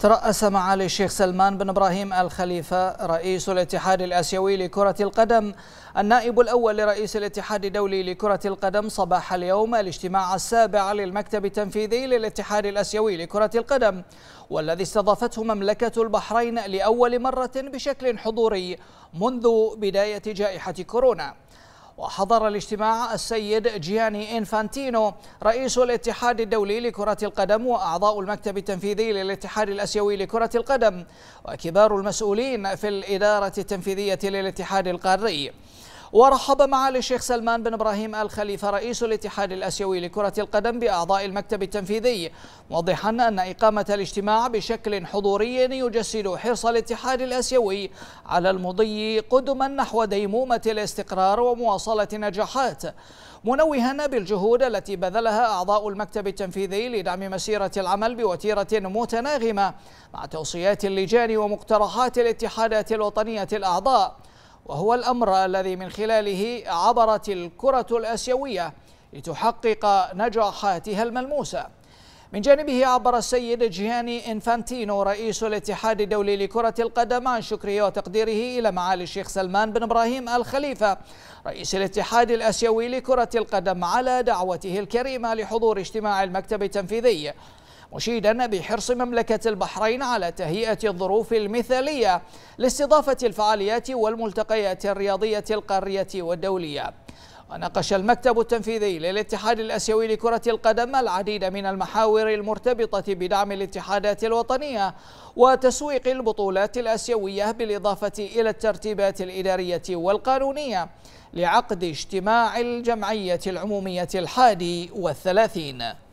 ترأس معالي الشيخ سلمان بن إبراهيم الخليفة رئيس الاتحاد الآسيوي لكرة القدم النائب الأول لرئيس الاتحاد الدولي لكرة القدم صباح اليوم الاجتماع السابع للمكتب التنفيذي للاتحاد الآسيوي لكرة القدم والذي استضافته مملكة البحرين لأول مرة بشكل حضوري منذ بداية جائحة كورونا وحضر الاجتماع السيد جياني إنفانتينو رئيس الاتحاد الدولي لكرة القدم وأعضاء المكتب التنفيذي للاتحاد الأسيوي لكرة القدم وكبار المسؤولين في الإدارة التنفيذية للاتحاد القاري ورحب معالي الشيخ سلمان بن إبراهيم آل خليفة رئيس الاتحاد الأسيوي لكرة القدم بأعضاء المكتب التنفيذي موضحا أن إقامة الاجتماع بشكل حضوري يجسد حرص الاتحاد الأسيوي على المضي قدما نحو ديمومة الاستقرار ومواصلة النجاحات منوها بالجهود التي بذلها أعضاء المكتب التنفيذي لدعم مسيرة العمل بوتيرة متناغمة مع توصيات اللجان ومقترحات الاتحادات الوطنية الأعضاء وهو الأمر الذي من خلاله عبرت الكرة الآسيوية لتحقق نجاحاتها الملموسة من جانبه عبر السيد جياني إنفانتينو رئيس الاتحاد الدولي لكرة القدم عن شكره وتقديره إلى معالي الشيخ سلمان بن إبراهيم الخليفة رئيس الاتحاد الأسيوي لكرة القدم على دعوته الكريمة لحضور اجتماع المكتب التنفيذي مشيدا بحرص مملكة البحرين على تهيئة الظروف المثالية لاستضافة الفعاليات والملتقيات الرياضية القارية والدولية وناقش المكتب التنفيذي للاتحاد الاسيوي لكره القدم العديد من المحاور المرتبطه بدعم الاتحادات الوطنيه وتسويق البطولات الاسيويه بالاضافه الى الترتيبات الاداريه والقانونيه لعقد اجتماع الجمعيه العموميه الحادي والثلاثين